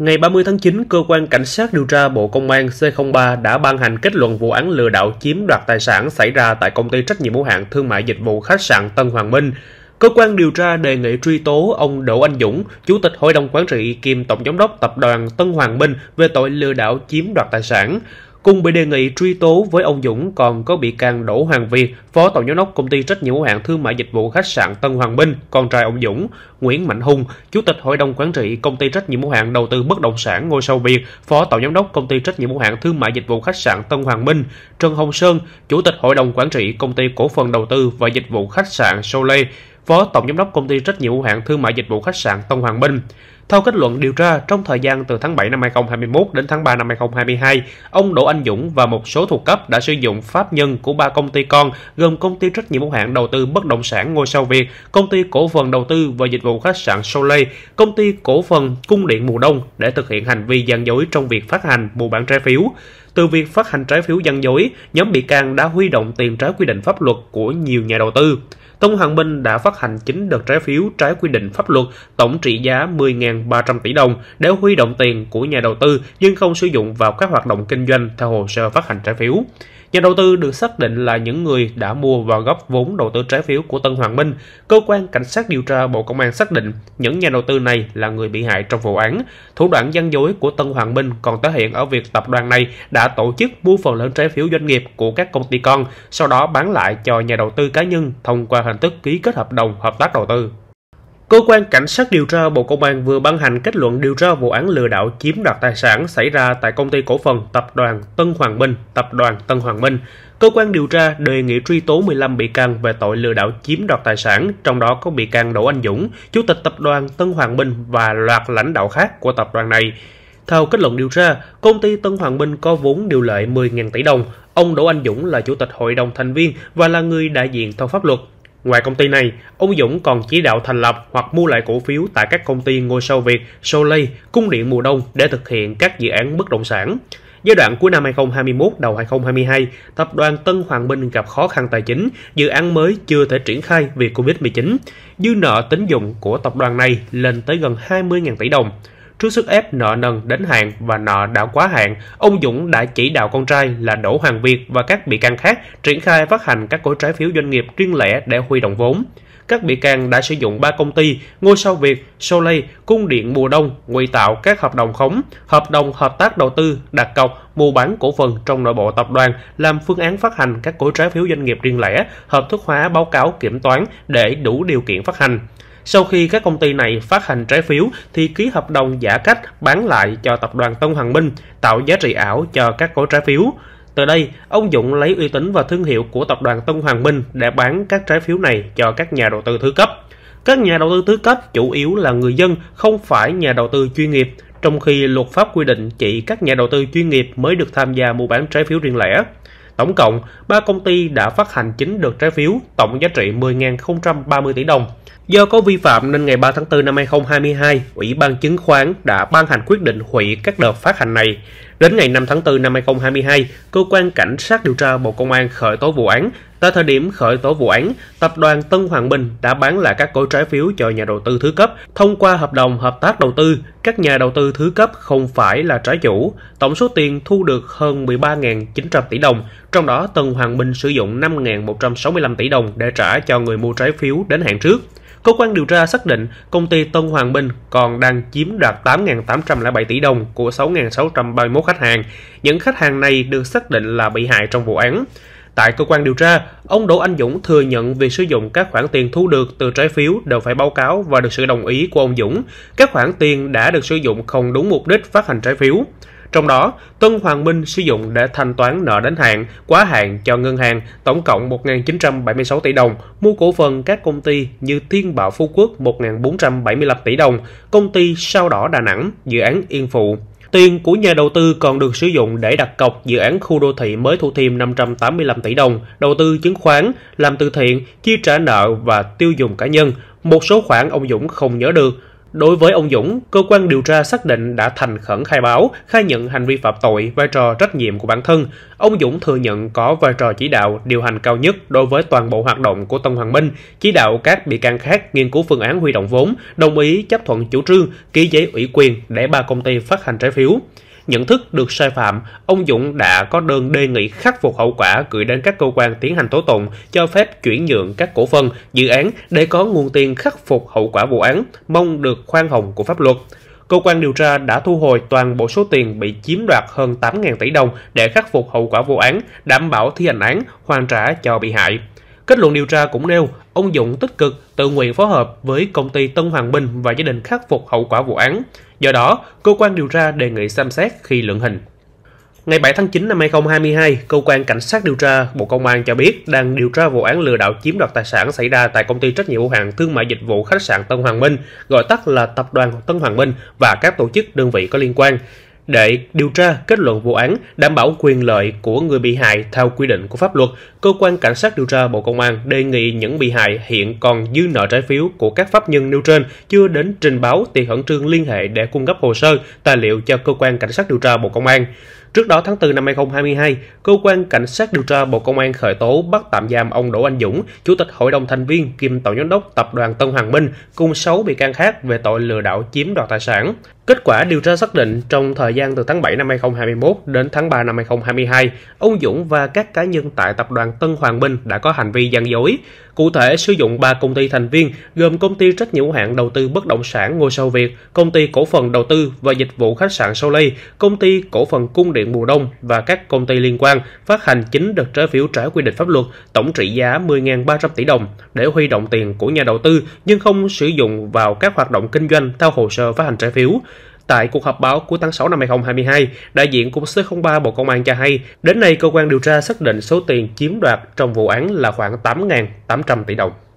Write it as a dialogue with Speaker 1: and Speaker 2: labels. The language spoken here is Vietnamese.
Speaker 1: Ngày 30 tháng 9, Cơ quan Cảnh sát điều tra Bộ Công an C03 đã ban hành kết luận vụ án lừa đảo chiếm đoạt tài sản xảy ra tại công ty trách nhiệm hữu hạn thương mại dịch vụ khách sạn Tân Hoàng Minh. Cơ quan điều tra đề nghị truy tố ông Đỗ Anh Dũng, Chủ tịch Hội đồng Quản trị kiêm Tổng Giám đốc Tập đoàn Tân Hoàng Minh về tội lừa đảo chiếm đoạt tài sản. Cùng bị đề nghị truy tố với ông Dũng còn có bị can Đỗ Hoàng Việt, phó tổng giám đốc công ty trách nhiệm hữu hạn thương mại dịch vụ khách sạn Tân Hoàng Minh, con trai ông Dũng, Nguyễn Mạnh Hùng, chủ tịch hội đồng quản trị công ty trách nhiệm hữu hạn đầu tư bất động sản Ngôi Sao Việt, phó tổng giám đốc công ty trách nhiệm hữu hạn thương mại dịch vụ khách sạn Tân Hoàng Minh, Trần Hồng Sơn, chủ tịch hội đồng quản trị công ty cổ phần đầu tư và dịch vụ khách sạn Soleil, phó tổng giám đốc công ty trách nhiệm hữu hạn thương mại dịch vụ khách sạn Tân Hoàng Minh. Theo kết luận điều tra, trong thời gian từ tháng 7 năm 2021 đến tháng 3 năm 2022, ông Đỗ Anh Dũng và một số thuộc cấp đã sử dụng pháp nhân của ba công ty con gồm công ty trách nhiệm hữu hạn đầu tư bất động sản Ngôi sao Việt, công ty cổ phần đầu tư và dịch vụ khách sạn Soleil, công ty cổ phần cung điện mùa đông để thực hiện hành vi gian dối trong việc phát hành mua bán trái phiếu. Từ việc phát hành trái phiếu dân dối, nhóm bị can đã huy động tiền trái quy định pháp luật của nhiều nhà đầu tư. Tông Hoàng Minh đã phát hành 9 đợt trái phiếu trái quy định pháp luật tổng trị giá 10.300 tỷ đồng để huy động tiền của nhà đầu tư nhưng không sử dụng vào các hoạt động kinh doanh theo hồ sơ phát hành trái phiếu. Nhà đầu tư được xác định là những người đã mua và góp vốn đầu tư trái phiếu của Tân Hoàng Minh. Cơ quan Cảnh sát điều tra Bộ Công an xác định những nhà đầu tư này là người bị hại trong vụ án. Thủ đoạn gian dối của Tân Hoàng Minh còn thể hiện ở việc tập đoàn này đã tổ chức mua phần lớn trái phiếu doanh nghiệp của các công ty con, sau đó bán lại cho nhà đầu tư cá nhân thông qua hình thức ký kết hợp đồng hợp tác đầu tư. Cơ quan Cảnh sát điều tra Bộ Công an vừa ban hành kết luận điều tra vụ án lừa đảo chiếm đoạt tài sản xảy ra tại công ty cổ phần Tập đoàn Tân Hoàng Minh, Tập đoàn Tân Hoàng Minh. Cơ quan điều tra đề nghị truy tố 15 bị can về tội lừa đảo chiếm đoạt tài sản, trong đó có bị can Đỗ Anh Dũng, Chủ tịch Tập đoàn Tân Hoàng Minh và loạt lãnh đạo khác của tập đoàn này. Theo kết luận điều tra, công ty Tân Hoàng Minh có vốn điều lệ 10.000 tỷ đồng. Ông Đỗ Anh Dũng là chủ tịch hội đồng thành viên và là người đại diện theo pháp luật Ngoài công ty này, ông Dũng còn chỉ đạo thành lập hoặc mua lại cổ phiếu tại các công ty ngôi sao Việt, Soleil, Cung điện mùa đông để thực hiện các dự án bất động sản. Giai đoạn cuối năm 2021 đầu 2022, tập đoàn Tân Hoàng Minh gặp khó khăn tài chính, dự án mới chưa thể triển khai vì Covid-19. Dư nợ tín dụng của tập đoàn này lên tới gần 20.000 tỷ đồng. Trước sức ép nợ nần đến hạn và nợ đã quá hạn, ông Dũng đã chỉ đạo con trai là Đỗ Hoàng Việt và các bị can khác triển khai phát hành các gói trái phiếu doanh nghiệp riêng lẻ để huy động vốn. Các bị can đã sử dụng ba công ty, ngôi sao Việt, Soleil, Cung điện Mùa Đông, ngụy tạo các hợp đồng khống, hợp đồng hợp tác đầu tư, đặt cọc, mua bán cổ phần trong nội bộ tập đoàn, làm phương án phát hành các cổ trái phiếu doanh nghiệp riêng lẻ, hợp thức hóa báo cáo kiểm toán để đủ điều kiện phát hành. Sau khi các công ty này phát hành trái phiếu thì ký hợp đồng giả cách bán lại cho tập đoàn Tân Hoàng Minh, tạo giá trị ảo cho các cổ trái phiếu. Từ đây, ông Dũng lấy uy tín và thương hiệu của tập đoàn Tân Hoàng Minh để bán các trái phiếu này cho các nhà đầu tư thứ cấp. Các nhà đầu tư thứ cấp chủ yếu là người dân, không phải nhà đầu tư chuyên nghiệp, trong khi luật pháp quy định chỉ các nhà đầu tư chuyên nghiệp mới được tham gia mua bán trái phiếu riêng lẻ. Tổng cộng, ba công ty đã phát hành chính được trái phiếu tổng giá trị 10.030 tỷ đồng. Do có vi phạm nên ngày 3 tháng 4 năm 2022, Ủy ban chứng khoán đã ban hành quyết định hủy các đợt phát hành này. Đến ngày 5 tháng 4 năm 2022, cơ quan cảnh sát điều tra Bộ Công an khởi tố vụ án. Tại thời điểm khởi tố vụ án, tập đoàn Tân Hoàng Minh đã bán lại các cổ trái phiếu cho nhà đầu tư thứ cấp thông qua hợp đồng hợp tác đầu tư. Các nhà đầu tư thứ cấp không phải là trái chủ. Tổng số tiền thu được hơn 13.900 tỷ đồng, trong đó Tân Hoàng Minh sử dụng 5.165 tỷ đồng để trả cho người mua trái phiếu đến hạn trước. Cơ quan điều tra xác định công ty Tân Hoàng Minh còn đang chiếm đoạt 8.807 tỷ đồng của 6.631 khách hàng. Những khách hàng này được xác định là bị hại trong vụ án. Tại cơ quan điều tra, ông Đỗ Anh Dũng thừa nhận việc sử dụng các khoản tiền thu được từ trái phiếu đều phải báo cáo và được sự đồng ý của ông Dũng. Các khoản tiền đã được sử dụng không đúng mục đích phát hành trái phiếu. Trong đó, Tân Hoàng Minh sử dụng để thanh toán nợ đến hạn, quá hạn cho ngân hàng tổng cộng 1.976 tỷ đồng, mua cổ phần các công ty như Thiên Bảo Phú Quốc 1.475 tỷ đồng, công ty Sao Đỏ Đà Nẵng, dự án Yên Phụ Tiền của nhà đầu tư còn được sử dụng để đặt cọc dự án khu đô thị mới Thủ Thiêm 585 tỷ đồng, đầu tư chứng khoán, làm từ thiện, chi trả nợ và tiêu dùng cá nhân. Một số khoản ông Dũng không nhớ được, Đối với ông Dũng, cơ quan điều tra xác định đã thành khẩn khai báo, khai nhận hành vi phạm tội, vai trò trách nhiệm của bản thân. Ông Dũng thừa nhận có vai trò chỉ đạo, điều hành cao nhất đối với toàn bộ hoạt động của Tân Hoàng Minh, chỉ đạo các bị can khác nghiên cứu phương án huy động vốn, đồng ý chấp thuận chủ trương, ký giấy ủy quyền để ba công ty phát hành trái phiếu. Nhận thức được sai phạm, ông Dũng đã có đơn đề nghị khắc phục hậu quả gửi đến các cơ quan tiến hành tố tụng cho phép chuyển nhượng các cổ phần, dự án để có nguồn tiền khắc phục hậu quả vụ án, mong được khoan hồng của pháp luật cơ quan điều tra đã thu hồi toàn bộ số tiền bị chiếm đoạt hơn 8.000 tỷ đồng để khắc phục hậu quả vụ án, đảm bảo thi hành án, hoàn trả cho bị hại. Kết luận điều tra cũng nêu, ông Dũng tích cực tự nguyện phối hợp với công ty Tân Hoàng Minh và gia đình khắc phục hậu quả vụ án. Do đó, cơ quan điều tra đề nghị xem xét khi lượng hình. Ngày 7 tháng 9 năm 2022, cơ quan cảnh sát điều tra Bộ Công an cho biết đang điều tra vụ án lừa đảo chiếm đoạt tài sản xảy ra tại công ty trách nhiệm hữu hạn thương mại dịch vụ khách sạn Tân Hoàng Minh, gọi tắt là tập đoàn Tân Hoàng Minh và các tổ chức đơn vị có liên quan để điều tra kết luận vụ án, đảm bảo quyền lợi của người bị hại theo quy định của pháp luật, cơ quan cảnh sát điều tra Bộ Công an đề nghị những bị hại hiện còn dư nợ trái phiếu của các pháp nhân nêu trên chưa đến trình báo thì khẩn trương liên hệ để cung cấp hồ sơ, tài liệu cho cơ quan cảnh sát điều tra Bộ Công an. Trước đó tháng 4 năm 2022, cơ quan cảnh sát điều tra Bộ Công an khởi tố bắt tạm giam ông Đỗ Anh Dũng, chủ tịch hội đồng thành viên kiêm tổng giám đốc tập đoàn Tân Hoàng Minh cùng 6 bị can khác về tội lừa đảo chiếm đoạt tài sản. Kết quả điều tra xác định trong thời gian từ tháng 7 năm 2021 đến tháng 3 năm 2022, ông Dũng và các cá nhân tại tập đoàn Tân Hoàng Minh đã có hành vi gian dối. Cụ thể, sử dụng 3 công ty thành viên gồm công ty trách nhiệm hữu hạn đầu tư bất động sản Ngôi Sao Việt, công ty cổ phần đầu tư và dịch vụ khách sạn Sao Lây, công ty cổ phần cung điện Mùa Đông và các công ty liên quan phát hành chính đợt trái phiếu trái quy định pháp luật tổng trị giá 10.300 tỷ đồng để huy động tiền của nhà đầu tư nhưng không sử dụng vào các hoạt động kinh doanh theo hồ sơ phát hành trái phiếu. Tại cuộc họp báo cuối tháng 6 năm 2022, đại diện của C03 Bộ Công an cho hay, đến nay cơ quan điều tra xác định số tiền chiếm đoạt trong vụ án là khoảng 8.800 tỷ đồng.